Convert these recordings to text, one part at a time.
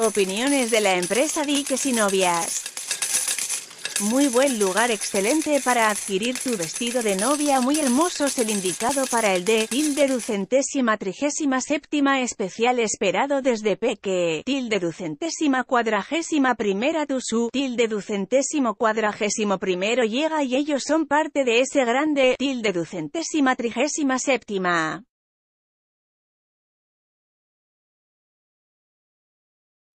Opiniones de la empresa Diques y Novias. Muy buen lugar excelente para adquirir tu vestido de novia muy hermoso el indicado para el de tilde ducentésima trigésima séptima especial esperado desde Peque tilde ducentésima cuadragésima primera tusu tilde ducentésimo cuadragésimo primero llega y ellos son parte de ese grande tilde ducentésima trigésima séptima.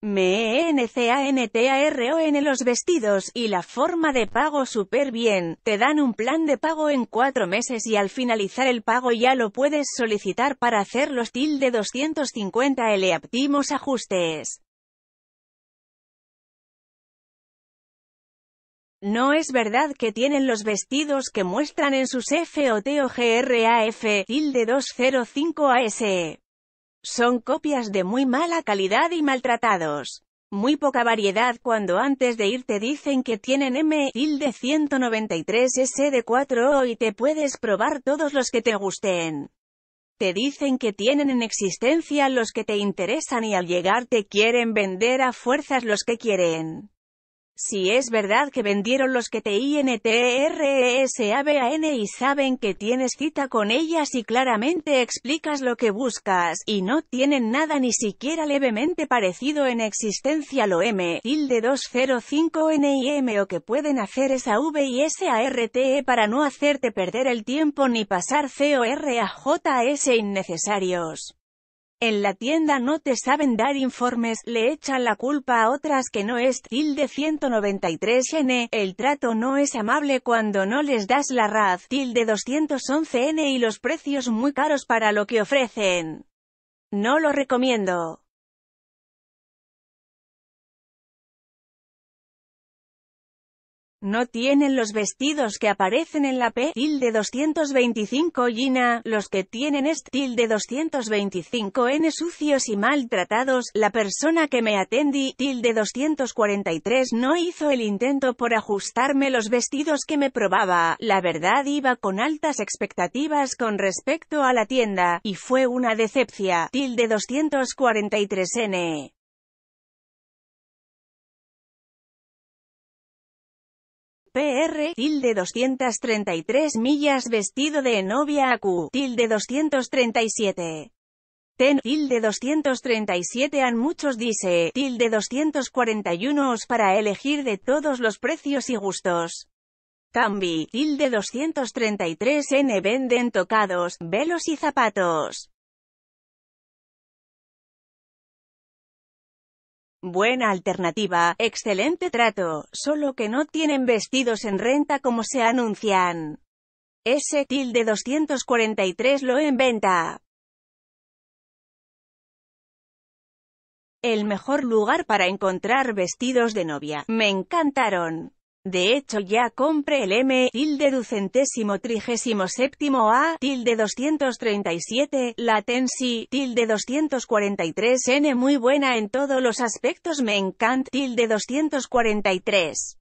MENCANTARON los vestidos, y la forma de pago super bien, te dan un plan de pago en cuatro meses y al finalizar el pago ya lo puedes solicitar para hacer los tilde 250 L-aptimos ajustes. No es verdad que tienen los vestidos que muestran en sus f o f tilde 205 AS. Son copias de muy mala calidad y maltratados. Muy poca variedad cuando antes de ir te dicen que tienen M tilde 193 SD4O y te puedes probar todos los que te gusten. Te dicen que tienen en existencia los que te interesan y al llegar te quieren vender a fuerzas los que quieren. Si es verdad que vendieron los que te e n y saben que tienes cita con ellas y claramente explicas lo que buscas, y no tienen nada ni siquiera levemente parecido en existencia lo M, tilde 205 NIM o que pueden hacer esa V y e para no hacerte perder el tiempo ni pasar COR a s innecesarios. En la tienda no te saben dar informes, le echan la culpa a otras que no es, tilde 193N, el trato no es amable cuando no les das la raz, tilde 211N y los precios muy caros para lo que ofrecen. No lo recomiendo. No tienen los vestidos que aparecen en la P tilde 225 Gina, los que tienen est tilde 225 N sucios y maltratados, la persona que me atendí tilde 243 no hizo el intento por ajustarme los vestidos que me probaba, la verdad iba con altas expectativas con respecto a la tienda, y fue una decepcia, tilde 243 N. PR, tilde 233 millas vestido de novia a Q, tilde 237. Ten, tilde 237 han muchos dice, tilde 241 os para elegir de todos los precios y gustos. Cambi, tilde 233 n venden tocados, velos y zapatos. Buena alternativa, excelente trato, solo que no tienen vestidos en renta como se anuncian. Ese tilde 243 lo en venta. El mejor lugar para encontrar vestidos de novia. Me encantaron. De hecho ya compré el M, tilde ducentésimo trigésimo séptimo A, tilde 237, la Tensi, tilde 243 N muy buena en todos los aspectos me encanta, tilde 243.